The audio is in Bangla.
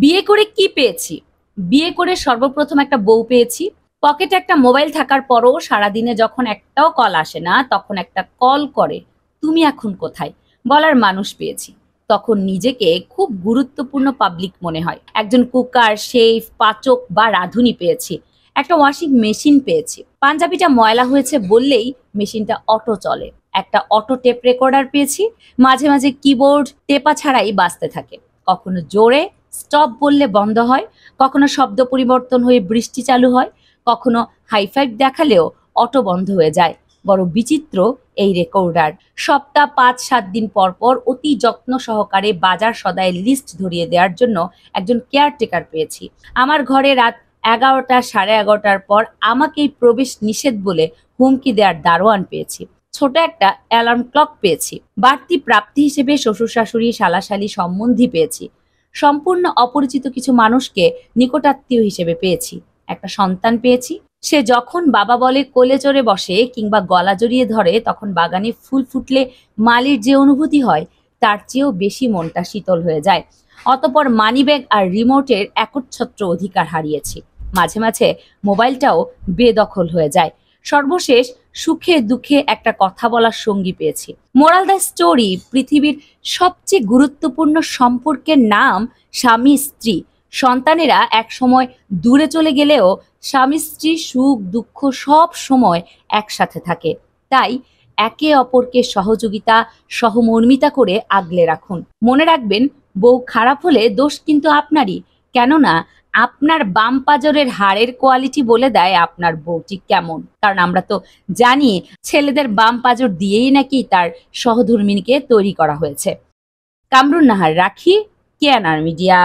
বিয়ে করে কি পেয়েছি বিয়ে করে সর্বপ্রথম একটা বউ পেয়েছি পকেটে একটা মোবাইল থাকার পরও সারাদিনে যখন একটাও কল আসে না তখন একটা কল করে তুমি এখন কোথায় বলার মানুষ পেয়েছি তখন নিজেকে খুব গুরুত্বপূর্ণ পাবলিক মনে হয় একজন কুকার শেফ পাচক বা রাঁধুনি পেয়েছি একটা ওয়াশিং মেশিন পেয়েছি পাঞ্জাবিটা ময়লা হয়েছে বললেই মেশিনটা অটো চলে একটা অটো টেপ রেকর্ডার পেয়েছি মাঝে মাঝে কিবোর্ড টেপা ছাড়াই বাঁচতে থাকে কখনো জোরে স্টপ বললে বন্ধ হয় কখনো শব্দ পরিবর্তন হয়ে বৃষ্টি চালু হয় কখনো হাইফাইভ দেখালেও অটো বন্ধ হয়ে যায় বড় বিচিত্র এই রেকর্ডার সপ্তাহ পাঁচ সাত দিন পর পর অতি যত্ন সহকারে বাজার সদায় লিস্ট ধরিয়ে দেওয়ার জন্য একজন কেয়ারটেকার পেয়েছি আমার ঘরে রাত এগারোটা সাড়ে এগারোটার পর আমাকেই প্রবেশ নিষেধ বলে হুমকি দেওয়ার দারোয়ান পেয়েছি ছোট একটা অ্যালার্ম ক্লক পেয়েছি বাড়তি প্রাপ্তি হিসেবে শ্বশুর শাশুড়ি শালাশালি সম্বন্ধী পেয়েছি সম্পূর্ণ অপরিচিত কিছু মানুষকে নিকটাত্মীয় হিসেবে পেয়েছি একটা সন্তান পেয়েছি সে যখন বাবা বলে কোলে চড়ে বসে কিংবা গলা জড়িয়ে ধরে তখন বাগানে ফুল ফুটলে মালির যে অনুভূতি হয় তার চেয়েও বেশি মনটা শীতল হয়ে যায় অতপর মানিব্যাগ আর রিমোটের একচ্ছত্র অধিকার হারিয়েছি মাঝে মাঝে মোবাইলটাও বেদখল হয়ে যায় সর্বশেষ সুখে দুঃখে একটা কথা বলার সঙ্গী পেয়েছি মোরাল দ্য স্টোরি পৃথিবীর সবচেয়ে গুরুত্বপূর্ণ সম্পর্কের নাম স্বামী স্ত্রী সন্তানেরা এক সময় দূরে চলে গেলেও স্বামী স্ত্রী সুখ দুঃখ সব সময় একসাথে থাকে তাই একে অপরকে সহযোগিতা সহমর্মিতা করে আগলে রাখুন মনে রাখবেন বউ খারাপ হলে দোষ কিন্তু আপনারই কেননা আপনার বাম পাজরের হাড়ের কোয়ালিটি বলে দেয় আপনার বউটি কেমন কারণ আমরা তো জানি ছেলেদের বাম পাজর দিয়েই নাকি তার সহধর্মিনীকে তৈরি করা হয়েছে কামরুন নাহার রাখি কেয়ানার মিডিয়া